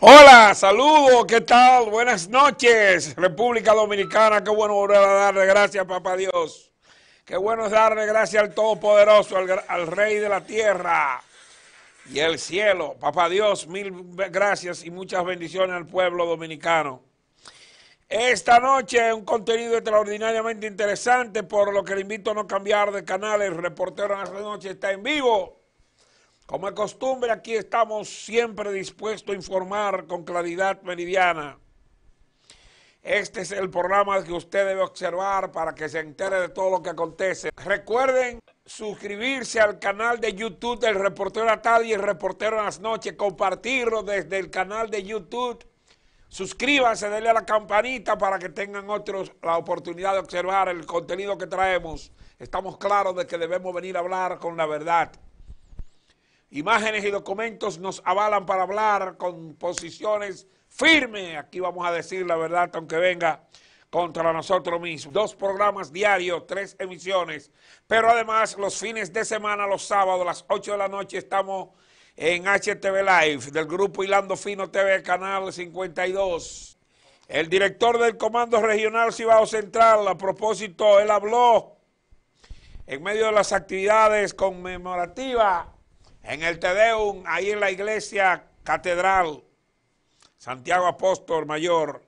Hola, saludos, ¿qué tal? Buenas noches, República Dominicana. Qué bueno volver a darle gracias, papá Dios. Qué bueno es darle gracias al Todopoderoso, al, Rey de la Tierra y el cielo. Papá Dios, mil gracias y muchas bendiciones al pueblo dominicano. Esta noche un contenido extraordinariamente interesante, por lo que le invito a no cambiar de canal. El reportero de esta noche está en vivo como es costumbre, aquí estamos siempre dispuestos a informar con claridad meridiana. Este es el programa que usted debe observar para que se entere de todo lo que acontece. Recuerden suscribirse al canal de YouTube del reportero Natal y el reportero las noches, compartirlo desde el canal de YouTube. Suscríbanse, denle a la campanita para que tengan otros la oportunidad de observar el contenido que traemos. Estamos claros de que debemos venir a hablar con la verdad. Imágenes y documentos nos avalan para hablar con posiciones firmes. Aquí vamos a decir la verdad, aunque venga contra nosotros mismos. Dos programas diarios, tres emisiones. Pero además, los fines de semana, los sábados, a las 8 de la noche, estamos en HTV Live del grupo Hilando Fino TV, canal 52. El director del Comando Regional Cibao Central, a propósito, él habló en medio de las actividades conmemorativas en el Tedeum, ahí en la iglesia catedral, Santiago Apóstol Mayor,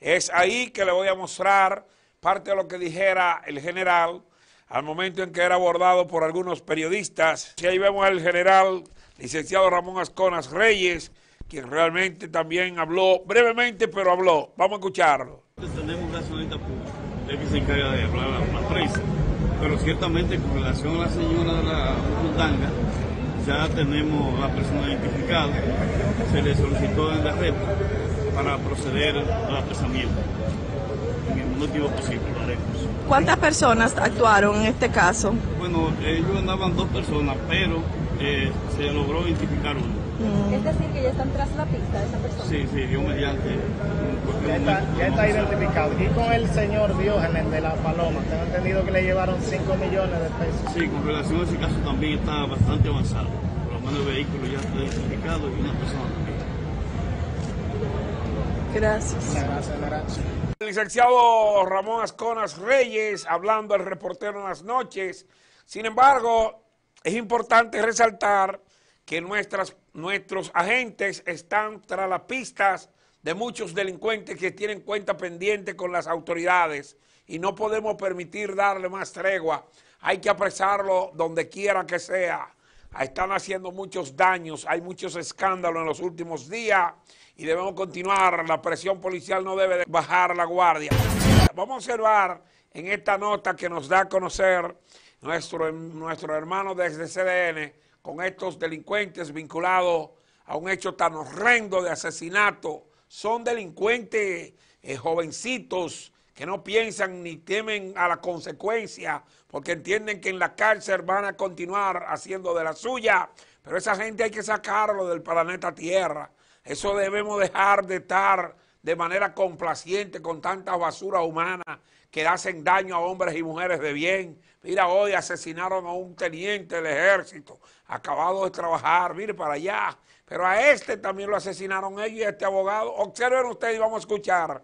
es ahí que le voy a mostrar parte de lo que dijera el general al momento en que era abordado por algunos periodistas. Y ahí vemos al general licenciado Ramón Asconas Reyes, quien realmente también habló brevemente, pero habló. Vamos a escucharlo. Tenemos una solita pública que se encarga de hablar a la pero ciertamente con relación a la señora la ya tenemos la persona identificada, se le solicitó en la red para proceder al apresamiento en el motivo posible lo haremos. ¿Cuántas personas actuaron en este caso? Bueno, ellos andaban dos personas, pero eh, se logró identificar una. Mm. Es decir, que ya están tras la pista de esa persona. Sí, sí, un mediante. Ya está, ya está identificado. Y con el señor Diógenes de la Paloma, tengo entendido que le llevaron 5 millones de pesos. Sí, con relación a ese caso también está bastante avanzado. Por lo menos el vehículo ya está identificado y una persona también. Gracias. Gracias, gracias. licenciado Ramón Asconas Reyes, hablando al reportero en las noches. Sin embargo, es importante resaltar que nuestras nuestros agentes están tras las pistas de muchos delincuentes que tienen cuenta pendiente con las autoridades y no podemos permitir darle más tregua. Hay que apresarlo donde quiera que sea. Están haciendo muchos daños, hay muchos escándalos en los últimos días y debemos continuar. La presión policial no debe bajar la guardia. Vamos a observar en esta nota que nos da a conocer nuestro, nuestro hermano desde CDN con estos delincuentes vinculados a un hecho tan horrendo de asesinato. Son delincuentes eh, jovencitos que no piensan ni temen a la consecuencia porque entienden que en la cárcel van a continuar haciendo de la suya. Pero esa gente hay que sacarlo del planeta Tierra. Eso debemos dejar de estar de manera complaciente con tanta basura humana que hacen daño a hombres y mujeres de bien. Mira, hoy asesinaron a un teniente del ejército, acabado de trabajar, mire para allá. Pero a este también lo asesinaron ellos y este abogado. Observen ustedes y vamos a escuchar.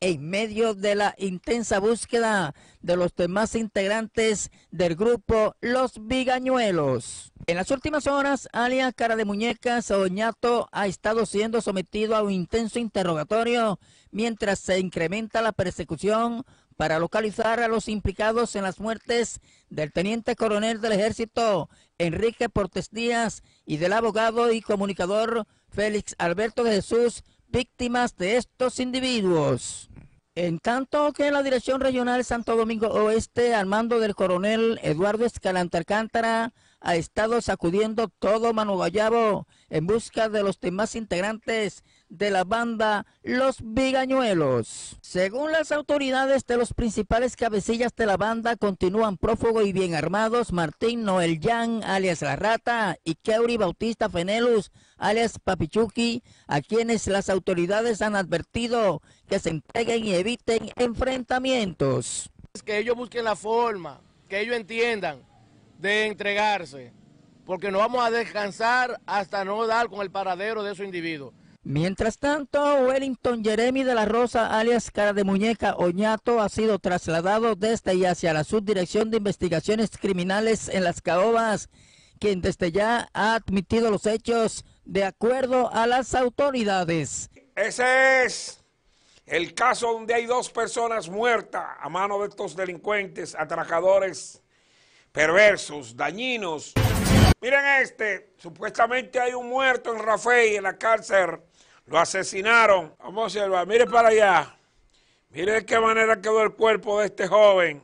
En medio de la intensa búsqueda de los demás integrantes del grupo Los Vigañuelos. En las últimas horas, alias Cara de Muñecas Oñato ha estado siendo sometido a un intenso interrogatorio mientras se incrementa la persecución para localizar a los implicados en las muertes del teniente coronel del ejército Enrique Portes Díaz y del abogado y comunicador Félix Alberto de Jesús, víctimas de estos individuos. En tanto que en la Dirección Regional Santo Domingo Oeste, al mando del coronel Eduardo Escalante Alcántara, ha estado sacudiendo todo Manu en busca de los demás integrantes de la banda Los Vigañuelos. Según las autoridades de los principales cabecillas de la banda, continúan prófugo y bien armados Martín Noel Yan, alias La Rata, y Keuri Bautista Fenelus, alias Papichuki, a quienes las autoridades han advertido que se entreguen y eviten enfrentamientos. Que ellos busquen la forma, que ellos entiendan de entregarse, porque no vamos a descansar hasta no dar con el paradero de ese individuo. Mientras tanto, Wellington Jeremy de la Rosa, alias Cara de Muñeca Oñato, ha sido trasladado desde y hacia la Subdirección de Investigaciones Criminales en las Caobas, quien desde ya ha admitido los hechos de acuerdo a las autoridades. Ese es el caso donde hay dos personas muertas a mano de estos delincuentes, atracadores perversos, dañinos. Miren este, supuestamente hay un muerto en Rafael, en la cárcel, lo asesinaron. Vamos a observar, mire para allá, mire de qué manera quedó el cuerpo de este joven.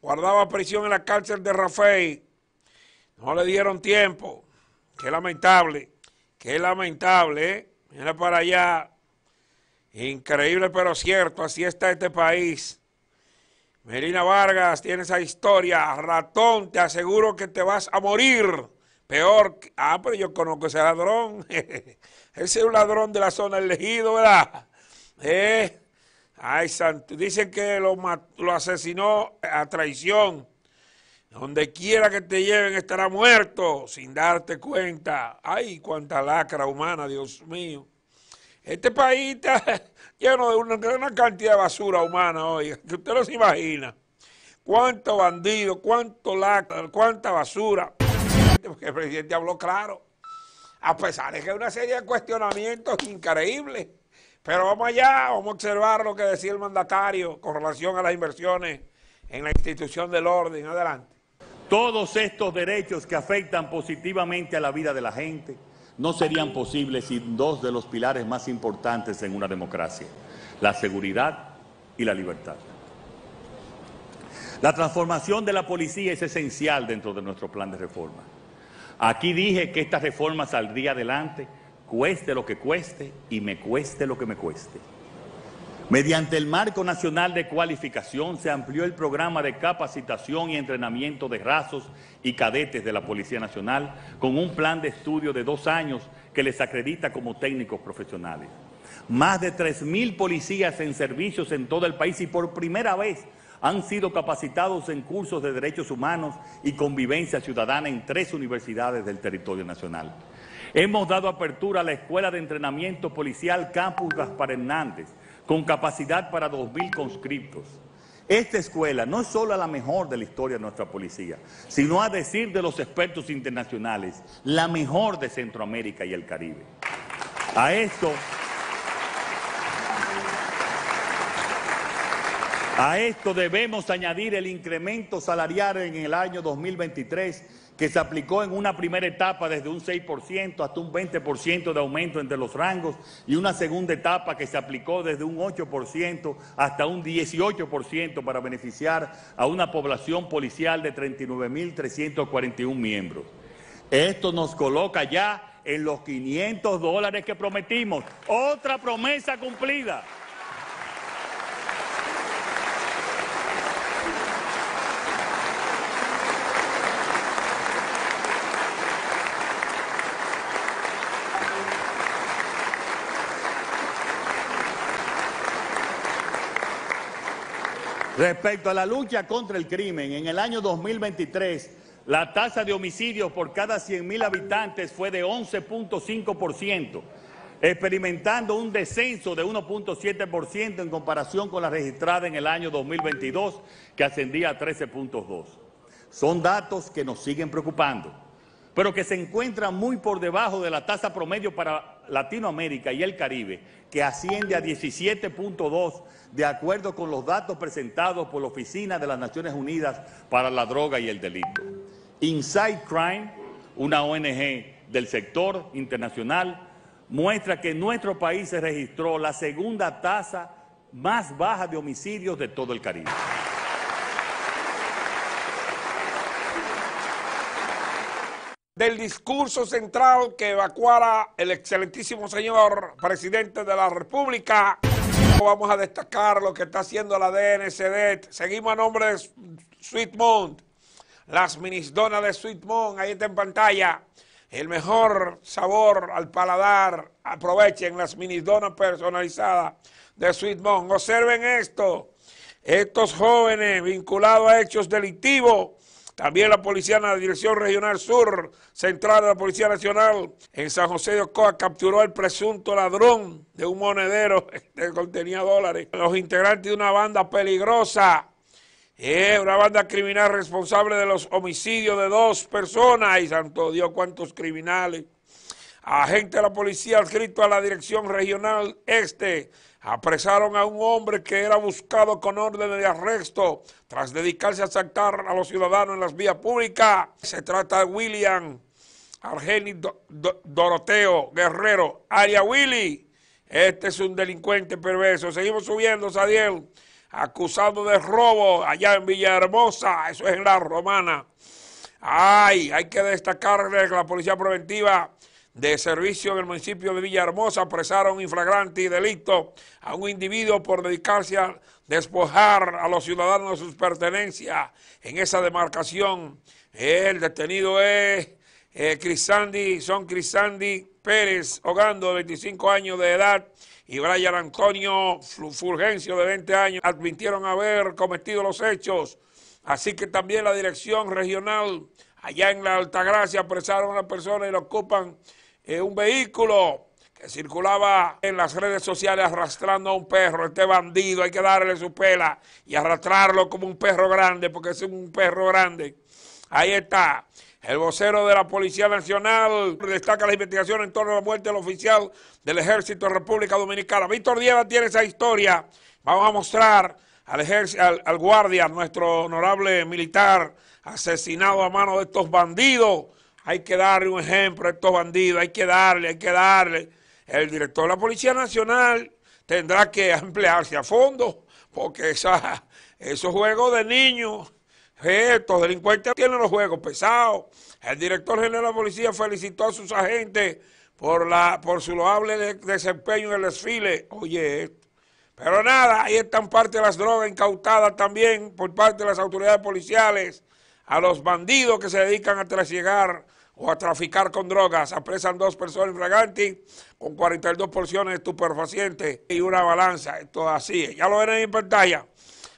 Guardaba prisión en la cárcel de Rafael. No le dieron tiempo. Qué lamentable, qué lamentable. ¿eh? miren para allá. Increíble pero cierto, así está este país. Melina Vargas tiene esa historia. Ratón, te aseguro que te vas a morir. Peor. Que... Ah, pero yo conozco ese ladrón. ese es un ladrón de la zona elegido, ¿verdad? ¿Eh? Ay, santo, Dicen que lo, lo asesinó a traición. Donde quiera que te lleven estará muerto sin darte cuenta. Ay, cuánta lacra humana, Dios mío. Este país está lleno de una, cantidad de basura humana, oiga, que usted no se imagina. Cuánto bandido, cuánto lacta, cuánta basura. Porque el presidente habló claro. A pesar de que hay una serie de cuestionamientos increíbles. Pero vamos allá, vamos a observar lo que decía el mandatario con relación a las inversiones en la institución del orden. Adelante. Todos estos derechos que afectan positivamente a la vida de la gente no serían posibles sin dos de los pilares más importantes en una democracia, la seguridad y la libertad. La transformación de la policía es esencial dentro de nuestro plan de reforma. Aquí dije que esta reforma saldría adelante, cueste lo que cueste y me cueste lo que me cueste. Mediante el Marco Nacional de Cualificación se amplió el programa de capacitación y entrenamiento de rasos y cadetes de la Policía Nacional con un plan de estudio de dos años que les acredita como técnicos profesionales. Más de 3.000 policías en servicios en todo el país y por primera vez han sido capacitados en cursos de derechos humanos y convivencia ciudadana en tres universidades del territorio nacional. Hemos dado apertura a la Escuela de Entrenamiento Policial Campus Gaspar Hernández con capacidad para 2.000 conscriptos. Esta escuela no es solo la mejor de la historia de nuestra policía, sino a decir de los expertos internacionales, la mejor de Centroamérica y el Caribe. A esto A esto debemos añadir el incremento salarial en el año 2023 que se aplicó en una primera etapa desde un 6% hasta un 20% de aumento entre los rangos y una segunda etapa que se aplicó desde un 8% hasta un 18% para beneficiar a una población policial de 39.341 miembros. Esto nos coloca ya en los 500 dólares que prometimos, otra promesa cumplida. Respecto a la lucha contra el crimen, en el año 2023 la tasa de homicidios por cada 100.000 habitantes fue de 11.5%, experimentando un descenso de 1.7% en comparación con la registrada en el año 2022, que ascendía a 13.2%. Son datos que nos siguen preocupando, pero que se encuentran muy por debajo de la tasa promedio para Latinoamérica y el Caribe, que asciende a 17.2 de acuerdo con los datos presentados por la Oficina de las Naciones Unidas para la Droga y el Delito. Inside Crime, una ONG del sector internacional, muestra que en nuestro país se registró la segunda tasa más baja de homicidios de todo el Caribe. el discurso central que evacuara el excelentísimo señor presidente de la República. Vamos a destacar lo que está haciendo la DNCD. Seguimos a nombre de Sweetmont, las minisdonas de Sweetmont, ahí está en pantalla. El mejor sabor al paladar, aprovechen las minisdonas personalizadas de Sweetmont. Observen esto, estos jóvenes vinculados a hechos delictivos también la policía de la Dirección Regional Sur Central de la Policía Nacional en San José de Ocoa capturó al presunto ladrón de un monedero que contenía dólares. Los integrantes de una banda peligrosa, eh, una banda criminal responsable de los homicidios de dos personas. Y santo Dios, cuántos criminales. Agente de la policía adscrito a la Dirección Regional Este apresaron a un hombre que era buscado con orden de arresto tras dedicarse a asaltar a los ciudadanos en las vías públicas. Se trata de William Argenis Doroteo Guerrero, Aria Willy. Este es un delincuente perverso. Seguimos subiendo, Sadiel, acusado de robo allá en Villahermosa, eso es en la Romana. Ay, hay que destacarle que la policía preventiva de servicio en el municipio de Villahermosa apresaron inflagrante y delito a un individuo por dedicarse a despojar a los ciudadanos de sus pertenencias en esa demarcación. El detenido es eh, Crisandi, son Crisandi Pérez Hogando, de 25 años de edad, y Brian Antonio Fulgencio, de 20 años, admitieron haber cometido los hechos. Así que también la dirección regional allá en la Altagracia apresaron a una persona y la ocupan es un vehículo que circulaba en las redes sociales arrastrando a un perro, este bandido, hay que darle su pela y arrastrarlo como un perro grande, porque es un perro grande. Ahí está. El vocero de la Policía Nacional destaca la investigación en torno a la muerte del oficial del Ejército de República Dominicana. Víctor Dieva tiene esa historia. Vamos a mostrar al, al guardia, nuestro honorable militar, asesinado a mano de estos bandidos hay que darle un ejemplo a estos bandidos, hay que darle, hay que darle. El director de la Policía Nacional tendrá que emplearse a fondo, porque esos juegos de niños, estos delincuentes tienen los juegos pesados. El director general de la Policía felicitó a sus agentes por, su loable desempeño en el desfile. Oye, Pero nada, ahí están parte de las drogas incautadas también por parte de las autoridades policiales a los bandidos que se dedican a trasladar o a traficar con drogas. Apresan dos personas en fragantes con 42 porciones de estupefacientes y una balanza. Esto así Ya lo ven en pantalla.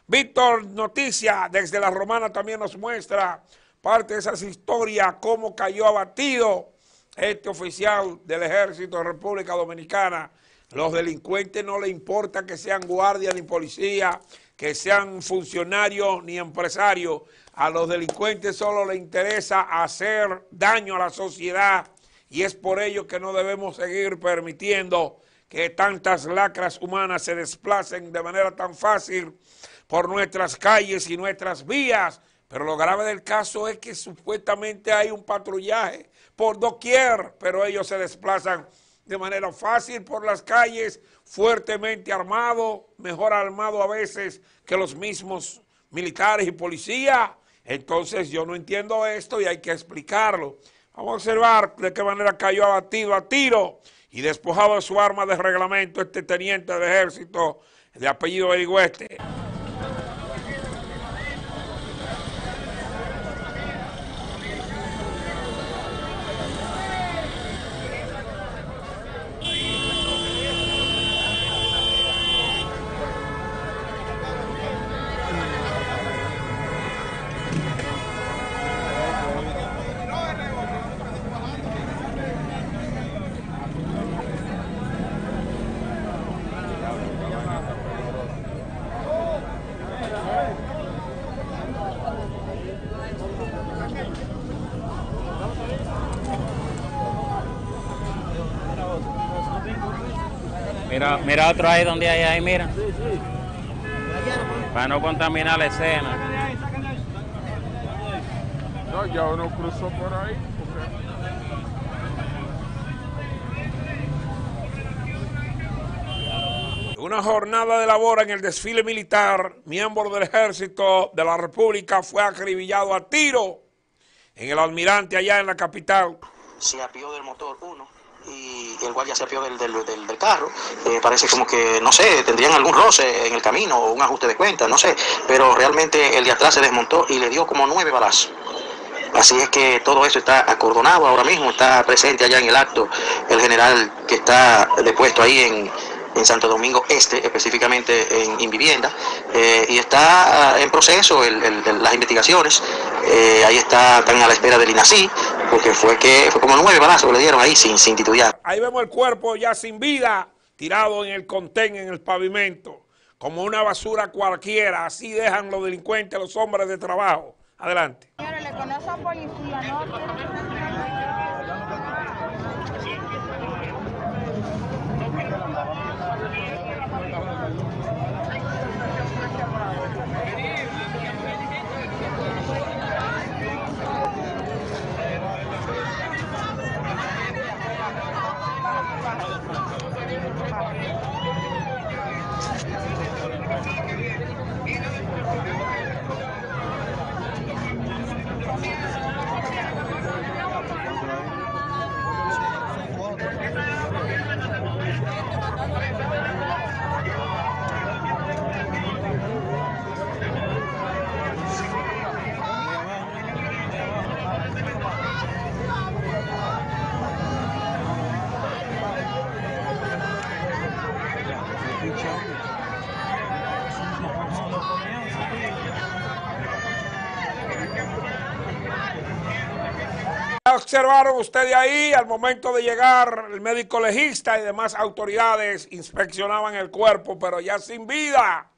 Víctor Noticia desde La Romana también nos muestra parte de esas historias, cómo cayó abatido este oficial del Ejército de República Dominicana. Los delincuentes no le importa que sean guardias ni policías, que sean funcionarios ni empresarios. A los delincuentes solo les interesa hacer daño a la sociedad y es por ello que no debemos seguir permitiendo que tantas lacras humanas se desplacen de manera tan fácil por nuestras calles y nuestras vías. Pero lo grave del caso es que supuestamente hay un patrullaje por doquier, pero ellos se desplazan de manera fácil por las calles, fuertemente armado, mejor armado a veces que los mismos militares y policía. Entonces yo no entiendo esto y hay que explicarlo. Vamos a observar de qué manera cayó abatido a tiro y despojado de su arma de reglamento este teniente de ejército de apellido Berigüeste. Mira, mira otro ahí donde hay ahí, mira. Para no contaminar la escena. No, ya uno cruzó por ahí. una jornada de labor en el desfile militar, miembro del ejército de la República fue acribillado a tiro en el almirante allá en la capital. Se apió del motor uno y, el guardia se apió del, del, carro. Eh, parece como que, no sé, tendrían algún roce en el camino o un ajuste de cuenta, no sé. Pero realmente el de atrás se desmontó y le dio como nueve balazos. Así es que todo eso está acordonado ahora mismo, está presente allá en el acto el general que está depuesto ahí en, Santo Domingo Este, específicamente en, vivienda, eh, y está en proceso el, las investigaciones. Eh, ahí está, están a la espera del INACI, porque fue que fue como nueve balazos que le dieron ahí sin, sin titubear. Ahí vemos el cuerpo ya sin vida, tirado en el contén, en el pavimento, como una basura cualquiera. Así dejan los delincuentes, los hombres de trabajo. Adelante. observaron ustedes ahí, al momento de llegar el médico legista y demás autoridades inspeccionaban el cuerpo, pero ya sin vida.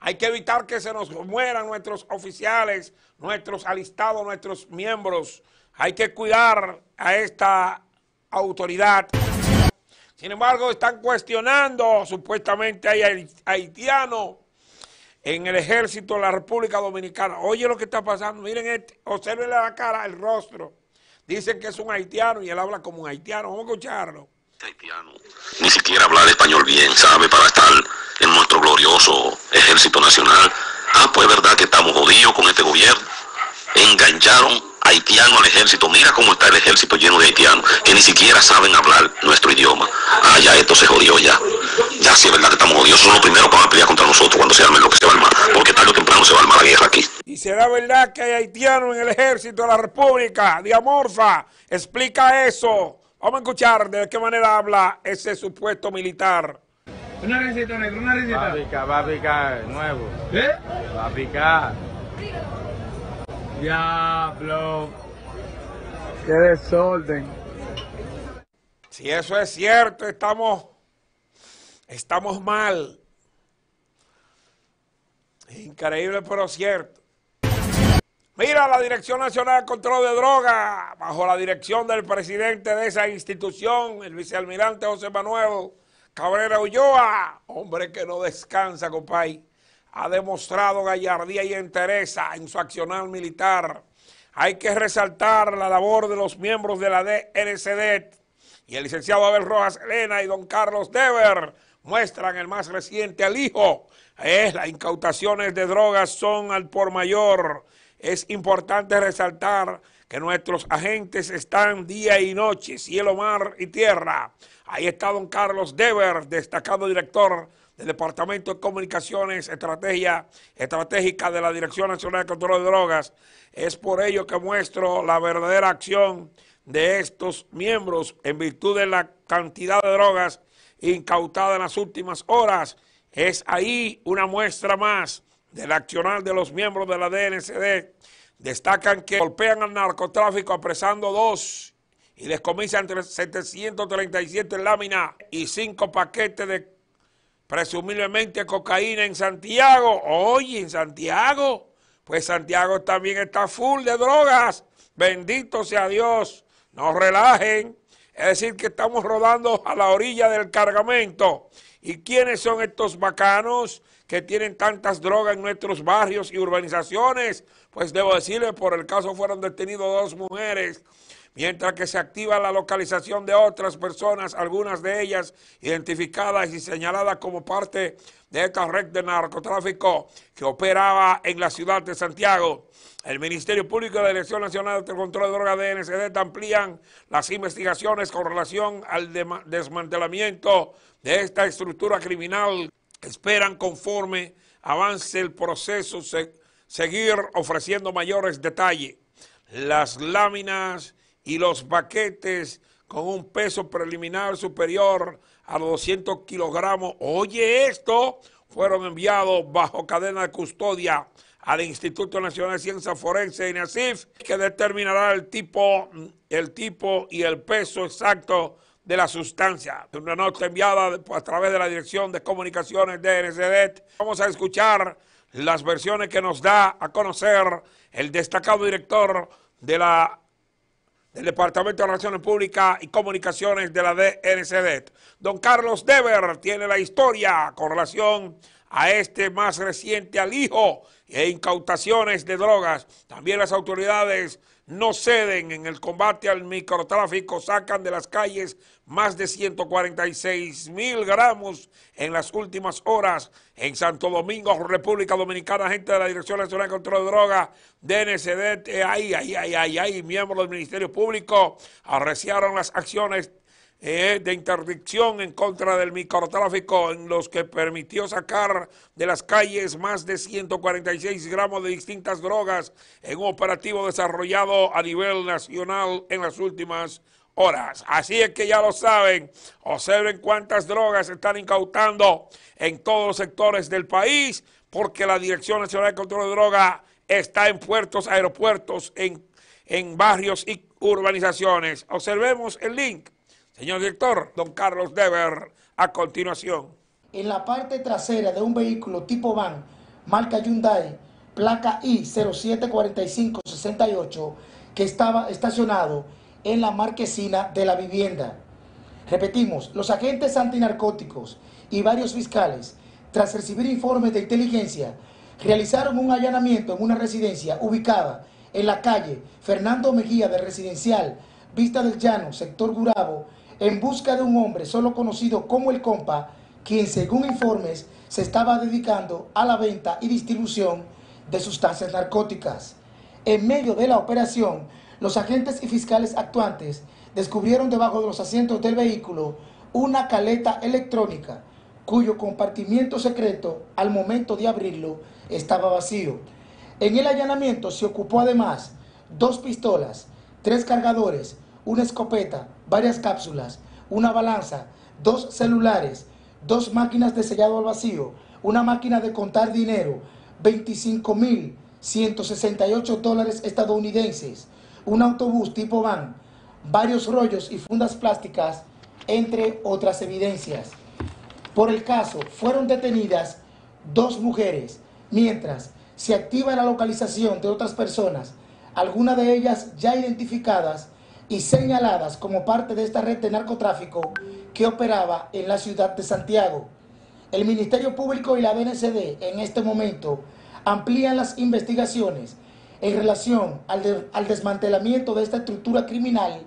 Hay que evitar que se nos mueran nuestros oficiales, nuestros alistados, nuestros miembros. Hay que cuidar a esta autoridad. Sin embargo, están cuestionando, supuestamente hay Haitiano en el ejército de la República Dominicana. Oye lo que está pasando, miren este, observen la cara, el rostro. Dicen que es un haitiano y él habla como un haitiano. Vamos a escucharlo. Haitiano. Ni siquiera hablar español bien, sabe, para estar en nuestro glorioso ejército nacional. Ah, pues es verdad que estamos jodidos con este gobierno. Engancharon haitiano al ejército. Mira cómo está el ejército lleno de haitianos, que ni siquiera saben hablar nuestro idioma. Ah, ya esto se jodió ya. Ya sí es verdad que estamos jodidos. Son los primeros que van a pelear contra nosotros cuando se armen lo que sea porque tarde o se va aquí. ¿Y será verdad que hay haitianos en el ejército de la República? Diamorfa, explica eso. Vamos a escuchar de qué manera habla ese supuesto militar. Una receta, negro, una receta. Va a picar, va a picar, nuevo. ¿Eh? Va a picar. Diablo. Qué desorden. Si eso es cierto, estamos, estamos mal. Increíble pero cierto. Mira, la Dirección Nacional de Control de Drogas, bajo la dirección del presidente de esa institución, el vicealmirante José Manuel Cabrera Ulloa, hombre que no descansa, compay, ha demostrado gallardía y entereza en su accionar militar. Hay que resaltar la labor de los miembros de la DNCD e y el licenciado Abel Rojas Elena y don Carlos Dever, muestran el más reciente al hijo. las incautaciones de drogas son al por mayor. Es importante resaltar que nuestros agentes están día y noche, cielo, mar y tierra. Ahí está don Carlos Dever, destacado director del Departamento de Comunicaciones Estrategia, Estratégica de la Dirección Nacional de Control de Drogas. Es por ello que muestro la verdadera acción de estos miembros en virtud de la cantidad de drogas incautada en las últimas horas. Es ahí una muestra más del accionar de los miembros de la DNCD. Destacan que golpean al narcotráfico apresando dos y descomisan 737 láminas y cinco paquetes de presumiblemente cocaína en Santiago. Oye, en Santiago, pues Santiago también está full de drogas. Bendito sea Dios. No relajen. Es decir, que estamos rodando a la orilla del cargamento. ¿Y quiénes son estos bacanos que tienen tantas drogas en nuestros barrios y urbanizaciones? Pues debo decirles, por el caso fueron detenidos dos mujeres mientras que se activa la localización de otras personas, algunas de ellas identificadas y señaladas como parte de esta red de narcotráfico que operaba en la ciudad de Santiago. El Ministerio Público de la Dirección Nacional de Control de Drogas de NCD amplían las investigaciones con relación al desmantelamiento de esta estructura criminal. Esperan conforme avance el proceso seguir ofreciendo mayores detalles. Las láminas y los paquetes con un peso preliminar superior a los 200 kilogramos, oye esto, fueron enviados bajo cadena de custodia al Instituto Nacional de Ciencias Forenses, INACIF, que determinará el tipo, el tipo y el peso exacto de la sustancia. Una nota enviada pues, a través de la Dirección de Comunicaciones de NCD e Vamos a escuchar las versiones que nos da a conocer el destacado director de la del Departamento de Relaciones Públicas y Comunicaciones de la DNCD. E Don Carlos Dever tiene la historia con relación a este más reciente alijo e incautaciones de drogas. También las autoridades no ceden en el combate al microtráfico, sacan de las calles más de 146 mil gramos en las últimas horas en Santo Domingo, República Dominicana, gente de la Dirección Nacional de Control de Drogas, DNCD, eh, ahí, ahí, ahí, ay, ay, miembros del Ministerio Público, arreciaron las acciones eh, de interdicción en contra del microtráfico en los que permitió sacar de las calles más de 146 gramos de distintas drogas en un operativo desarrollado a nivel nacional en las últimas horas. Así es que ya lo saben, observen cuántas drogas están incautando en todos los sectores del país, porque la Dirección Nacional de Control de Drogas está en puertos, aeropuertos, en, en barrios y urbanizaciones. Observemos el link Señor director, don Carlos Dever, a continuación. En la parte trasera de un vehículo tipo van, marca Hyundai, placa I074568, que estaba estacionado en la marquesina de la vivienda. Repetimos, los agentes antinarcóticos y varios fiscales, tras recibir informes de inteligencia, realizaron un allanamiento en una residencia ubicada en la calle Fernando Mejía de Residencial Vista del Llano, sector Gurabo, en busca de un hombre solo conocido como el compa, quien según informes se estaba dedicando a la venta y distribución de sustancias narcóticas. En medio de la operación, los agentes y fiscales actuantes descubrieron debajo de los asientos del vehículo una caleta electrónica cuyo compartimiento secreto al momento de abrirlo estaba vacío. En el allanamiento se ocupó además dos pistolas, tres cargadores, una escopeta, varias cápsulas, una balanza, dos celulares, dos máquinas de sellado al vacío, una máquina de contar dinero, 25.168 dólares estadounidenses, un autobús tipo van, varios rollos y fundas plásticas, entre otras evidencias. Por el caso, fueron detenidas dos mujeres, mientras se activa la localización de otras personas, algunas de ellas ya identificadas, y señaladas como parte de esta red de narcotráfico que operaba en la ciudad de Santiago. El Ministerio Público y la DNCD en este momento amplían las investigaciones en relación al, al desmantelamiento de esta estructura criminal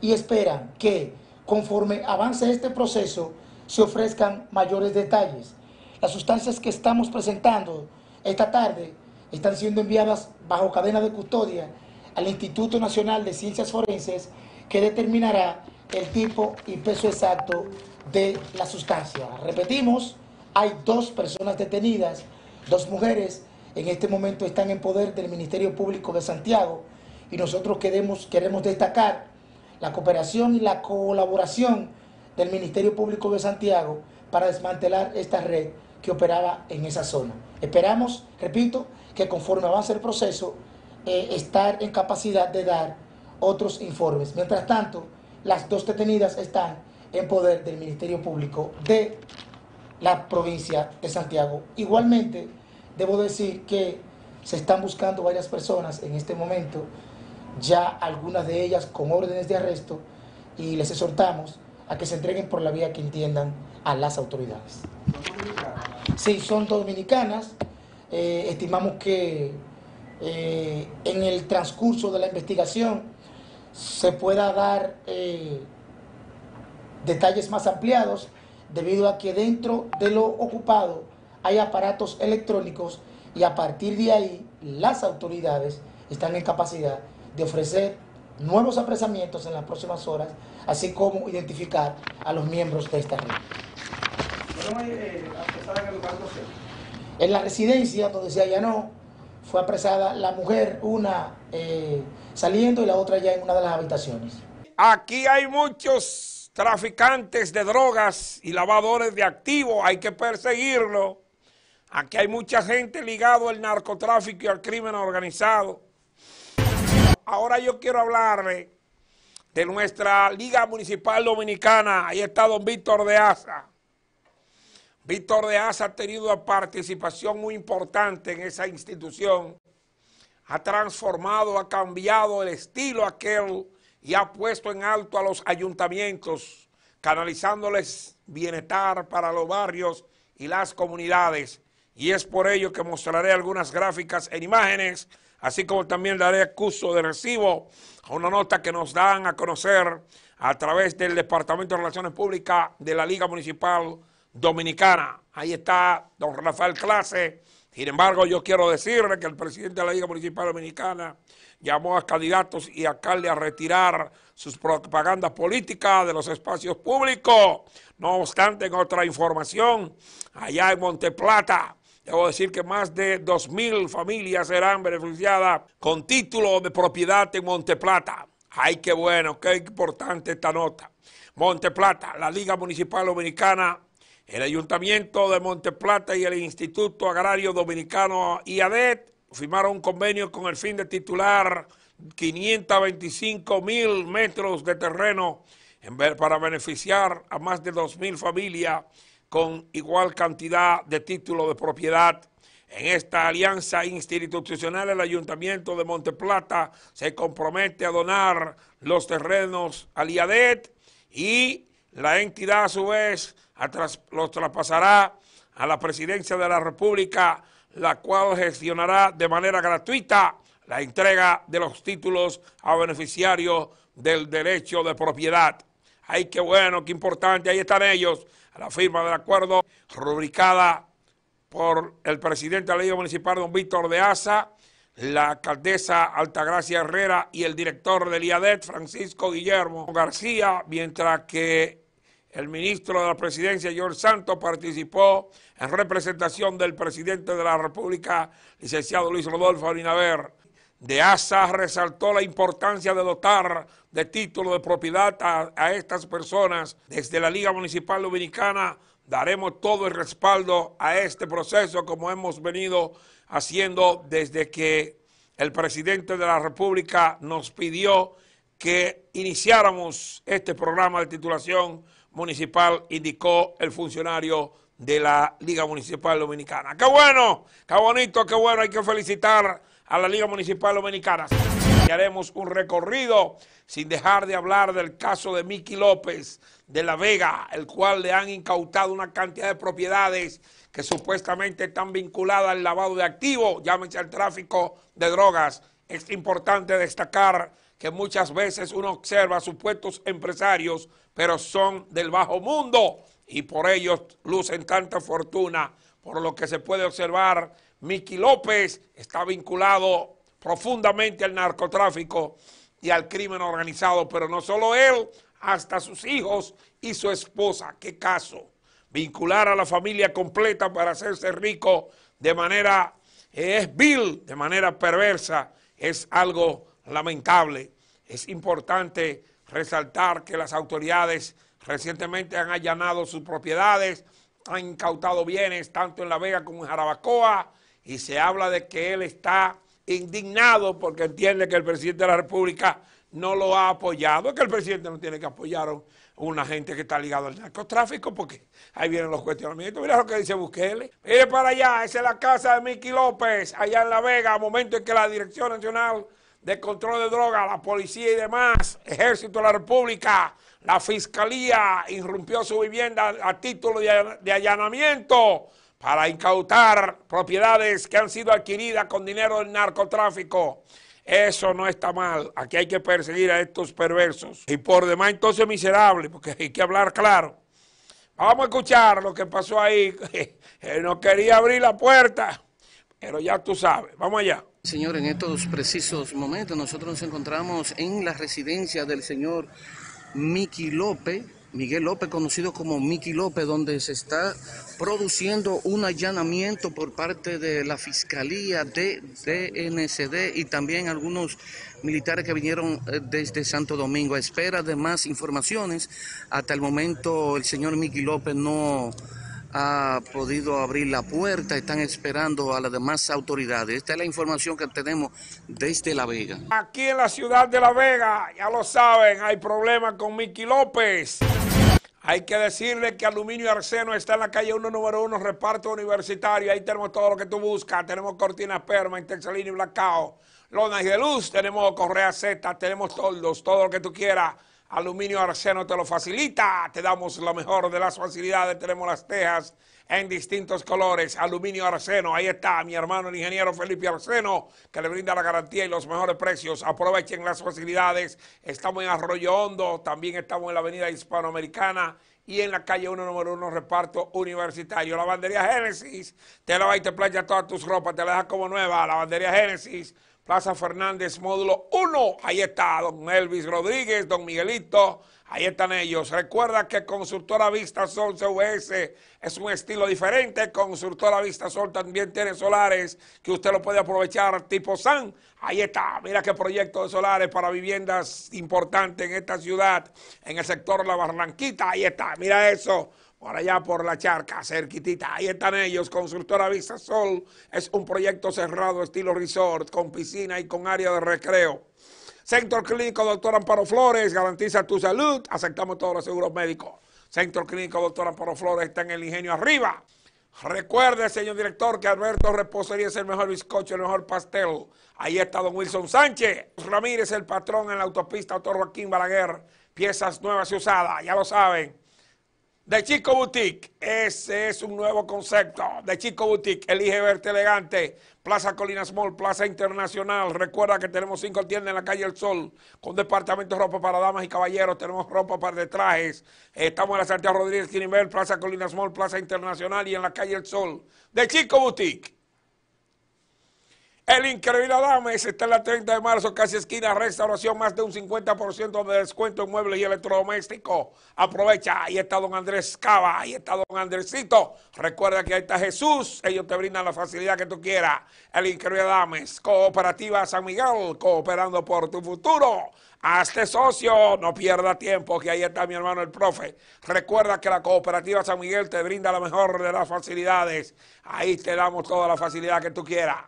y esperan que, conforme avance este proceso, se ofrezcan mayores detalles. Las sustancias que estamos presentando esta tarde están siendo enviadas bajo cadena de custodia al Instituto Nacional de Ciencias Forenses que determinará el tipo y peso exacto de la sustancia. Repetimos, hay dos personas detenidas, dos mujeres, en este momento están en poder del Ministerio Público de Santiago y nosotros queremos, queremos destacar la cooperación y la colaboración del Ministerio Público de Santiago para desmantelar esta red que operaba en esa zona. Esperamos, repito, que conforme avance el proceso, eh, estar en capacidad de dar otros informes. Mientras tanto, las dos detenidas están en poder del Ministerio Público de la provincia de Santiago. Igualmente, debo decir que se están buscando varias personas en este momento, ya algunas de ellas con órdenes de arresto, y les exhortamos a que se entreguen por la vía que entiendan a las autoridades. Sí, son dominicanas. Eh, estimamos que eh, en el transcurso de la investigación se pueda dar eh, detalles más ampliados debido a que dentro de lo ocupado hay aparatos electrónicos y a partir de ahí las autoridades están en capacidad de ofrecer nuevos apresamientos en las próximas horas, así como identificar a los miembros de esta red. Eh, ¿No en la residencia donde se no fue apresada la mujer, una eh, saliendo y la otra ya en una de las habitaciones. Aquí hay muchos traficantes de drogas y lavadores de activos, hay que perseguirlo. Aquí hay mucha gente ligada al narcotráfico y al crimen organizado. Ahora yo quiero hablarle de nuestra Liga Municipal Dominicana. Ahí está don Víctor de Asa. Víctor de Asa ha tenido una participación muy importante en esa institución. Ha transformado, ha cambiado el estilo aquel y ha puesto en alto a los ayuntamientos, canalizándoles bienestar para los barrios y las comunidades. Y es por ello que mostraré algunas gráficas en imágenes, así como también daré curso de recibo a una nota que nos dan a conocer a través del Departamento de Relaciones Públicas de la Liga Municipal Dominicana. Ahí está don Rafael Clase. Sin embargo, yo quiero decirle que el presidente de la Liga Municipal Dominicana llamó a candidatos y alcaldes a retirar sus propagandas políticas de los espacios públicos. No obstante, en otra información, allá en Monteplata, debo decir que más de 2.000 familias serán beneficiadas con título de propiedad en Monteplata. Ay, qué bueno, qué importante esta nota. Monteplata, la Liga Municipal Dominicana el Ayuntamiento de Monteplata y el Instituto Agrario Dominicano IADET firmaron un convenio con el fin de titular 525 mil metros de terreno para beneficiar a más de 2 mil familias con igual cantidad de título de propiedad. En esta alianza institucional, el Ayuntamiento de Monteplata se compromete a donar los terrenos al IADET y la entidad a su vez los traspasará a la presidencia de la República, la cual gestionará de manera gratuita la entrega de los títulos a beneficiarios del derecho de propiedad. ¡Ay, qué bueno, qué importante! Ahí están ellos, la firma del acuerdo rubricada por el presidente de la Ley Municipal, don Víctor de Asa, la alcaldesa Altagracia Herrera y el director del IADET, Francisco Guillermo García, mientras que el ministro de la presidencia, George Santos, participó en representación del presidente de la República, licenciado Luis Rodolfo Abinader. De ASA resaltó la importancia de dotar de título de propiedad a, a estas personas. Desde la Liga Municipal Dominicana daremos todo el respaldo a este proceso como hemos venido haciendo desde que el presidente de la República nos pidió que iniciáramos este programa de titulación municipal, indicó el funcionario de la Liga Municipal Dominicana. ¡Qué bueno! ¡Qué bonito! ¡Qué bueno! Hay que felicitar a la Liga Municipal Dominicana. Y haremos un recorrido sin dejar de hablar del caso de Miki López de La Vega, el cual le han incautado una cantidad de propiedades que supuestamente están vinculadas al lavado de activos, llámese al tráfico de drogas. Es importante destacar que muchas veces uno observa a supuestos empresarios pero son del bajo mundo y por ellos lucen tanta fortuna. Por lo que se puede observar, Miki López está vinculado profundamente al narcotráfico y al crimen organizado, pero no solo él, hasta sus hijos y su esposa. ¿Qué caso? Vincular a la familia completa para hacerse rico de manera es vil, de manera perversa, es algo lamentable. Es importante resaltar que las autoridades recientemente han allanado sus propiedades, han incautado bienes tanto en La Vega como en Jarabacoa y se habla de que él está indignado porque entiende que el presidente de la República no lo ha apoyado, que el presidente no tiene que apoyar a una gente que está ligada al narcotráfico, porque ahí vienen los cuestionamientos. Mira lo que dice Bukele. Mire para allá, esa es la casa de Miki López, allá en La Vega, momento en que la Dirección Nacional de control de drogas, la policía y demás, ejército de la República, la fiscalía irrumpió su vivienda a título de allanamiento para incautar propiedades que han sido adquiridas con dinero del narcotráfico. Eso no está mal. Aquí hay que perseguir a estos perversos. Y por demás, entonces miserable, porque hay que hablar claro. Vamos a escuchar lo que pasó ahí. Él eh, no quería abrir la puerta, pero ya tú sabes. Vamos allá. Señor, en estos precisos momentos nosotros nos encontramos en la residencia del señor Miki López, Miguel López, conocido como Miki López, donde se está produciendo un allanamiento por parte de la Fiscalía de DNCD y también algunos militares que vinieron eh, desde Santo Domingo. A espera de más informaciones, hasta el momento el señor Miki López no ha podido abrir la puerta, están esperando a las demás autoridades. Esta es la información que tenemos desde La Vega. Aquí en la ciudad de La Vega, ya lo saben, hay problemas con Miki López. Hay que decirle que Aluminio y Arseno está en la calle 1, número 1, reparto universitario. Ahí tenemos todo lo que tú buscas. Tenemos cortinas perma, texalina y blacao, y de luz, tenemos correa Z, tenemos toldos, todo lo que tú quieras. Aluminio Arceno te lo facilita. Te damos lo mejor de las facilidades. Tenemos las tejas en distintos colores. Aluminio Arseno, ahí está mi hermano el ingeniero Felipe Arseno que le brinda la garantía y los mejores precios. Aprovechen las facilidades. Estamos en Arroyo Hondo, también estamos en la Avenida Hispanoamericana y en la calle 1, número 1, reparto universitario. La Bandería Génesis, te lava y te playa todas tus ropas, te la deja como nueva. La Bandería Génesis. Plaza Fernández, módulo 1. Ahí está don Elvis Rodríguez, don Miguelito. Ahí están ellos. Recuerda que Consultora Vista Sol CVS es un estilo diferente. Consultora Vista Sol también tiene solares que usted lo puede aprovechar tipo SAN. Ahí está. Mira qué proyecto de solares para viviendas importantes en esta ciudad, en el sector La Barranquita. Ahí está. Mira eso por allá por la charca, cerquitita. Ahí están ellos, consultora Vista Sol. Es un proyecto cerrado estilo resort, con piscina y con área de recreo. Centro Clínico Doctor Amparo Flores garantiza tu salud. Aceptamos todos los seguros médicos. Centro Clínico Doctor Amparo Flores está en el ingenio arriba. Recuerde, señor director, que Alberto Reposería es el mejor bizcocho, el mejor pastel. Ahí está don Wilson Sánchez. Ramírez, el patrón en la autopista Autor Joaquín Balaguer. Piezas nuevas y usadas, ya lo saben. De Chico Boutique, ese es un nuevo concepto. De Chico Boutique, elige verte elegante. Plaza Colina Small, Plaza Internacional. Recuerda que tenemos cinco tiendas en la calle El Sol, con departamento ropa para damas y caballeros. Tenemos ropa para de trajes. Estamos en la Santiago Rodríguez Quinimel, Plaza Colina Small, Plaza Internacional y en la calle El Sol. De Chico Boutique. El increíble Adames está en la 30 de marzo, casi esquina, restauración, más de un 50% de descuento en muebles y electrodomésticos. Aprovecha, ahí está don Andrés Cava, ahí está don Andresito. Recuerda que ahí está Jesús, ellos te brindan la facilidad que tú quieras. El increíble Adames, Cooperativa San Miguel, cooperando por tu futuro. Hazte socio, no pierda tiempo, que ahí está mi hermano el profe. Recuerda que la Cooperativa San Miguel te brinda la mejor de las facilidades. Ahí te damos toda la facilidad que tú quieras.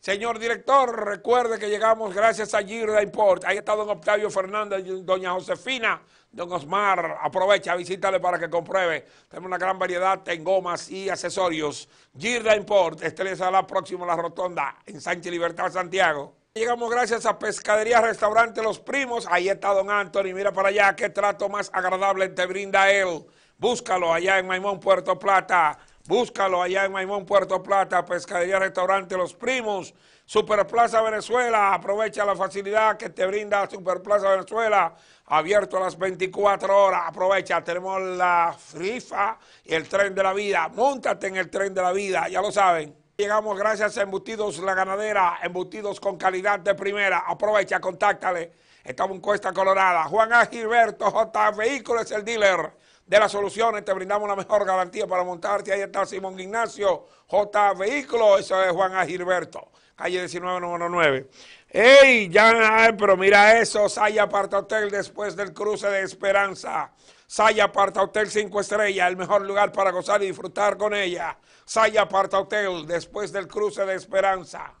Señor director, recuerde que llegamos gracias a Girda Import. Ahí está don Octavio Fernández, doña Josefina, don Osmar. Aprovecha, visítale para que compruebe. Tenemos una gran variedad de gomas y accesorios. Girda Import, este a la próxima a la rotonda en Sánchez Libertad, Santiago. Llegamos gracias a Pescadería Restaurante Los Primos. Ahí está don Anthony. Mira para allá qué trato más agradable te brinda él. Búscalo allá en Maimón, Puerto Plata. Búscalo allá en Maimón, Puerto Plata, Pescadería Restaurante Los Primos, Superplaza Venezuela. Aprovecha la facilidad que te brinda Superplaza Venezuela, abierto a las 24 horas. Aprovecha, tenemos la rifa y el tren de la vida. Móntate en el tren de la vida, ya lo saben. Llegamos gracias a Embutidos La Ganadera, embutidos con calidad de primera. Aprovecha, contáctale. Estamos en Cuesta Colorada. Juan A. Gilberto J. Vehículos, el dealer de las soluciones. Te brindamos la mejor garantía para montarte. Ahí está Simón Ignacio, J Vehículo, eso es Juan A. Gilberto, calle 19, número 9. ¡Ey! Ya, pero mira eso, Saya Aparta Hotel después del cruce de Esperanza. Saya Aparta Hotel 5 estrellas, el mejor lugar para gozar y disfrutar con ella. Saya Aparta Hotel después del cruce de Esperanza.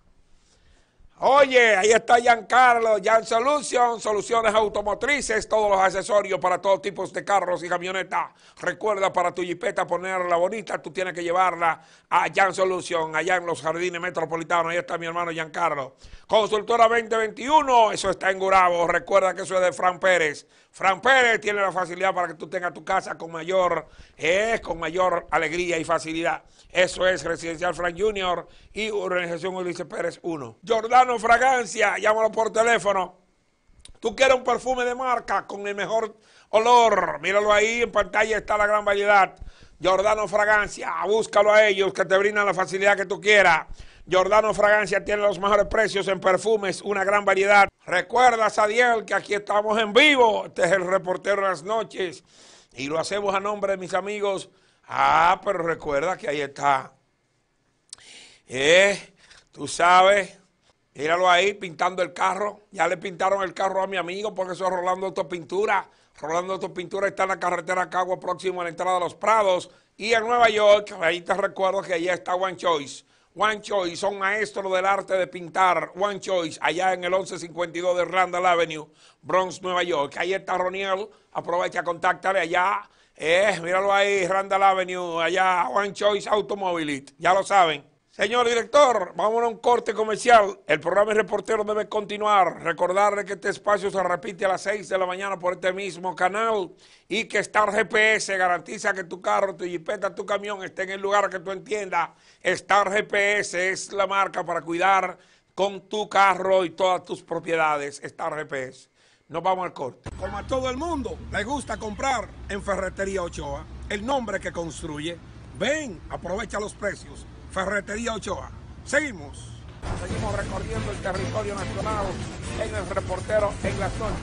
Oye, ahí está Giancarlo, Jan Solution, soluciones automotrices, todos los accesorios para todos tipos de carros y camionetas. Recuerda, para tu jipeta ponerla bonita, tú tienes que llevarla a Jan Solution, allá en los jardines metropolitanos. Ahí está mi hermano Giancarlo. Consultora 2021, eso está en Gurabo. Recuerda que eso es de Fran Pérez. Fran Pérez tiene la facilidad para que tú tengas tu casa con mayor, eh, con mayor alegría y facilidad. Eso es Residencial Fran Junior y Organización Ulises Pérez 1. Jordano fragancia, llámalo por teléfono. Tú quieres un perfume de marca con el mejor olor. Míralo ahí, en pantalla está la gran variedad. Jordano Fragancia, búscalo a ellos que te brindan la facilidad que tú quieras. Jordano Fragancia tiene los mejores precios en perfumes, una gran variedad. Recuerda, Sadiel, que aquí estamos en vivo. Este es el reportero de las noches. Y lo hacemos a nombre de mis amigos. Ah, pero recuerda que ahí está. Eh, tú sabes, Míralo ahí pintando el carro. Ya le pintaron el carro a mi amigo porque eso es Rolando Autopintura. Rolando Autopintura está en la carretera Cagua, próximo a la entrada de los Prados. Y en Nueva York, ahí te recuerdo que allá está One Choice. One Choice son maestros del arte de pintar. One Choice, allá en el 1152 de Randall Avenue, Bronx, Nueva York. Ahí está Roniel. Aprovecha, contáctale allá. Eh, míralo ahí, Randall Avenue, allá, One Choice Automobilist. Ya lo saben. Señor director, vamos a un corte comercial. El programa de Reportero debe continuar. Recordarle que este espacio se repite a las 6 de la mañana por este mismo canal y que Star GPS garantiza que tu carro, tu jipeta, tu camión esté en el lugar que tú entiendas. Star GPS es la marca para cuidar con tu carro y todas tus propiedades. Star GPS. Nos vamos al corte. Como a todo el mundo le gusta comprar en Ferretería Ochoa, el nombre que construye. Ven, aprovecha los precios Ferretería Ochoa. Seguimos. Seguimos recorriendo el territorio nacional en el reportero en la zona.